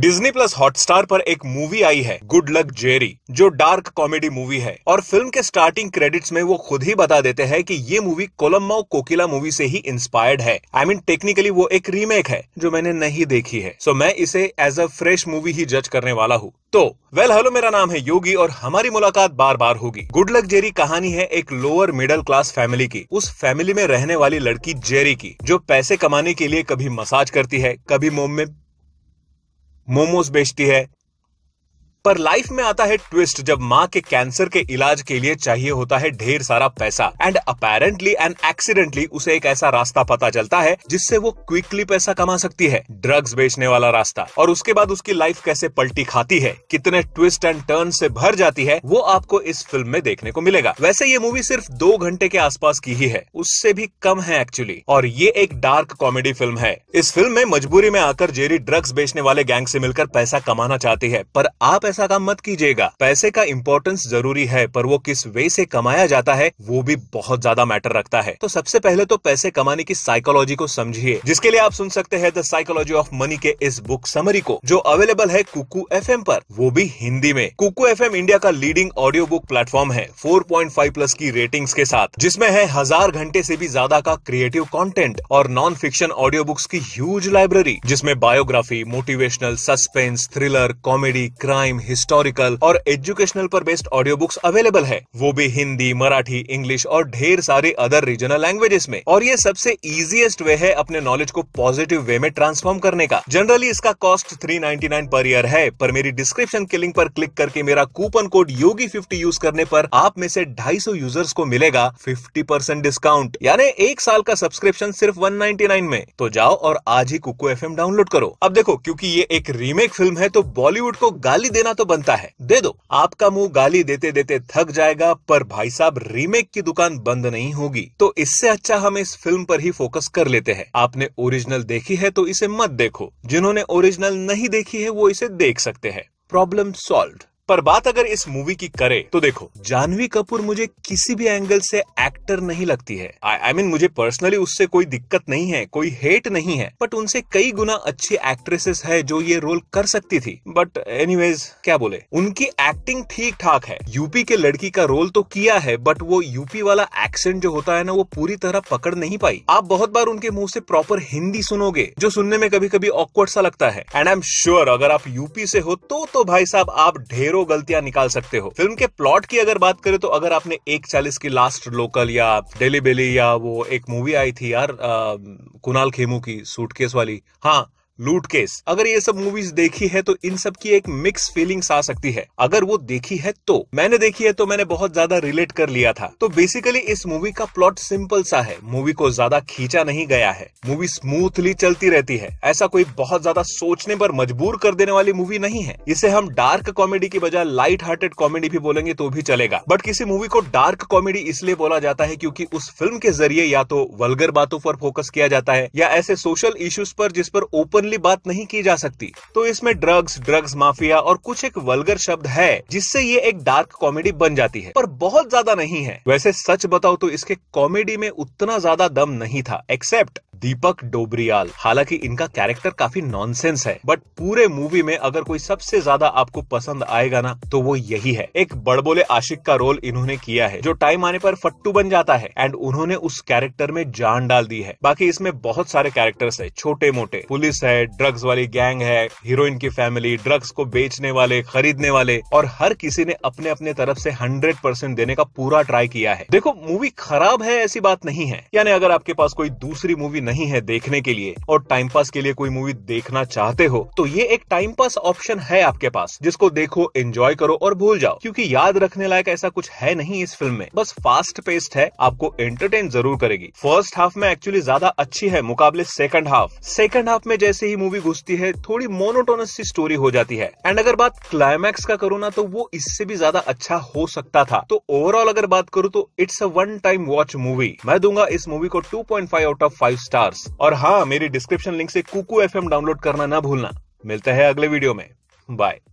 Disney plus Hotstar पर एक movie आई है गुड लक जेरी जो डार्क कॉमेडी मूवी है और फिल्म के स्टार्टिंग क्रेडिट्स में वो खुद ही बता देते हैं कि ये मूवी कोलम्बो कोकिला मूवी से ही इंस्पायर्ड है आई मीन टेक्निकली वो एक रीमेक है जो मैंने नहीं देखी है सो so, मैं इसे एज अ फ्रेश मूवी ही जज करने वाला हूँ तो वेल well, हेलो मेरा नाम है योगी और हमारी मुलाकात बार बार होगी गुड लक जेरी कहानी है एक लोअर मिडिल क्लास फैमिली की उस फैमिली में रहने वाली लड़की जेरी की जो पैसे कमाने के लिए कभी मसाज करती है कभी मोम में मोमोज बेचती है पर लाइफ में आता है ट्विस्ट जब माँ के कैंसर के इलाज के लिए चाहिए होता है ढेर सारा पैसा एंड अपेरेंटली एंड एक्सीडेंटली उसे एक ऐसा रास्ता पता चलता है जिससे वो क्विकली पैसा कमा सकती है ड्रग्स बेचने वाला रास्ता और उसके बाद उसकी लाइफ कैसे पलटी खाती है कितने ट्विस्ट एंड टर्न से भर जाती है वो आपको इस फिल्म में देखने को मिलेगा वैसे ये मूवी सिर्फ दो घंटे के आसपास की ही है उससे भी कम है एक्चुअली और ये एक डार्क कॉमेडी फिल्म है इस फिल्म में मजबूरी में आकर जेरी ड्रग्स बेचने वाले गैंग से मिलकर पैसा कमाना चाहती है पर आप ऐसा काम मत कीजिएगा पैसे का इम्पोर्टेंस जरूरी है पर वो किस वे से कमाया जाता है वो भी बहुत ज्यादा मैटर रखता है तो सबसे पहले तो पैसे कमाने की साइकोलॉजी को समझिए जिसके लिए आप सुन सकते हैं द साइकोलॉजी ऑफ मनी के इस बुक समरी को जो अवेलेबल है कुकू एफ पर वो भी हिंदी में कुकू एफ इंडिया का लीडिंग ऑडियो बुक प्लेटफॉर्म है 4.5 प्लस की रेटिंग्स के साथ जिसमें है हजार घंटे से भी ज्यादा का क्रिएटिव कंटेंट और नॉन फिक्शन ऑडियो बुक्स की ह्यूज लाइब्रेरी जिसमें biography motivational suspense thriller comedy crime historical और एजुकेशनल पर बेस्ड ऑडियो बुक्स अवेलेबल है वो भी हिंदी मराठी इंग्लिश और ढेर सारे अदर रीजनल लैंग्वेजेस में और ये सबसे इजिएस्ट वे है अपने नॉलेज को पॉजिटिव वे में ट्रांसफॉर्म करने का जनरली इसका कॉस्ट थ्री पर ईयर है पर मेरी डिस्क्रिप्शन के लिंक पर क्लिक करके मेरा coupon code Yogi fifty use करने पर आप में से ढाई यूजर्स को मिलेगा फिफ्टी परसेंट डिस्काउंट यानी एक साल का सब्सक्रिप्शन सिर्फ वन में तो जाओ और आज ही कुको एफ डाउनलोड करो अब देखो क्यूँकी ये एक रीमेक फिल्म है तो बॉलीवुड को गाली देना बनना तो बनता है दे दो आपका मुंह गाली देते देते थक जाएगा पर भाई साहब रीमेक की दुकान बंद नहीं होगी तो इससे अच्छा हम इस फिल्म पर ही फोकस कर लेते हैं आपने ओरिजिनल देखी है तो इसे मत देखो जिन्होंने ओरिजिनल नहीं देखी है वो इसे देख सकते हैं प्रॉब्लम सॉल्व पर बात अगर इस मूवी की करे तो देखो जानवी कपूर मुझे किसी भी एंगल से एक्टर नहीं लगती है आई मीन I mean, मुझे पर्सनली उससे कोई दिक्कत नहीं है कोई हेट नहीं है बट उनसे कई गुना अच्छी एक्ट्रेसेस है जो ये रोल कर सकती थी बट एनी क्या बोले उनकी एक्टिंग ठीक ठाक है यूपी के लड़की का रोल तो किया है बट वो यूपी वाला एक्सेंट जो होता है ना वो पूरी तरह पकड़ नहीं पाई आप बहुत बार उनके मुंह से प्रॉपर हिंदी सुनोगे जो सुनने में कभी कभी ऑकवर्ड सा लगता है एंड आई एम श्योर अगर आप यूपी से हो तो, तो भाई साहब आप ढेर ढेरों गलतियां निकाल सकते हो फिल्म के प्लॉट की अगर बात करें तो अगर आपने एक चालीस की लास्ट लोकल या डेली बेली या वो एक मूवी आई थी यार कुणाल खेमू की सूटकेस वाली हाँ लूट केस अगर ये सब मूवीज देखी है तो इन सब की एक मिक्स फीलिंग्स आ सकती है अगर वो देखी है तो मैंने देखी है तो मैंने बहुत ज्यादा रिलेट कर लिया था तो बेसिकली इस मूवी का प्लॉट सिंपल सा है मूवी को ज्यादा खींचा नहीं गया है मूवी स्मूथली चलती रहती है ऐसा कोई बहुत ज्यादा सोचने पर मजबूर कर देने वाली मूवी नहीं है इसे हम डार्क कॉमेडी की बजाय लाइट हार्टेड कॉमेडी भी बोलेंगे तो भी चलेगा बट किसी मूवी को डार्क कॉमेडी इसलिए बोला जाता है क्योंकि उस फिल्म के जरिए या तो वल्गर बातों पर फोकस किया जाता है या ऐसे सोशल इश्यूज पर जिस पर ओपन ओपनली बात नहीं की जा सकती तो इसमें ड्रग्स ड्रग्स माफिया और कुछ एक वलगर शब्द है जिससे ये एक डार्क कॉमेडी बन जाती है पर बहुत ज्यादा नहीं है वैसे सच बताओ तो इसके कॉमेडी में उतना ज्यादा दम नहीं था एक्सेप्ट दीपक डोबरियाल हालांकि इनका कैरेक्टर काफी नॉनसेंस है बट पूरे मूवी में अगर कोई सबसे ज्यादा आपको पसंद आएगा ना तो वो यही है एक बड़बोले आशिक का रोल इन्होंने किया है जो टाइम आने पर फट्टू बन जाता है एंड उन्होंने उस कैरेक्टर में जान डाल दी है बाकी इसमें बहुत सारे कैरेक्टर्स है छोटे मोटे पुलिस है ड्रग्स वाली गैंग है हीरोइन की फैमिली ड्रग्स को बेचने वाले खरीदने वाले और हर किसी ने अपने अपने तरफ से हंड्रेड परसेंट देने का पूरा ट्राई किया है देखो मूवी खराब है ऐसी बात नहीं है यानी अगर आपके पास कोई दूसरी मूवी नहीं नहीं है देखने के लिए और टाइम पास के लिए कोई मूवी देखना चाहते हो तो ये एक टाइम पास ऑप्शन है आपके पास जिसको देखो एंजॉय करो और भूल जाओ क्योंकि याद रखने लायक ऐसा कुछ है नहीं इस फिल्म में बस फास्ट पेस्ट है आपको एंटरटेन जरूर करेगी फर्स्ट हाफ में एक्चुअली ज्यादा अच्छी है मुकाबले सेकंड हाफ सेकंड हाफ में जैसे ही मूवी घुसती है थोड़ी मोनोटोनस सी स्टोरी हो जाती है एंड अगर बात क्लाइमैक्स का करो ना तो वो इससे भी ज्यादा अच्छा हो सकता था तो ओवरऑल अगर बात करूँ तो it's a one time watch movie मैं दूंगा इस मूवी को five out of five star stars और हाँ मेरी डिस्क्रिप्शन लिंक से कुकू एफ डाउनलोड करना ना भूलना मिलता है अगले वीडियो में बाय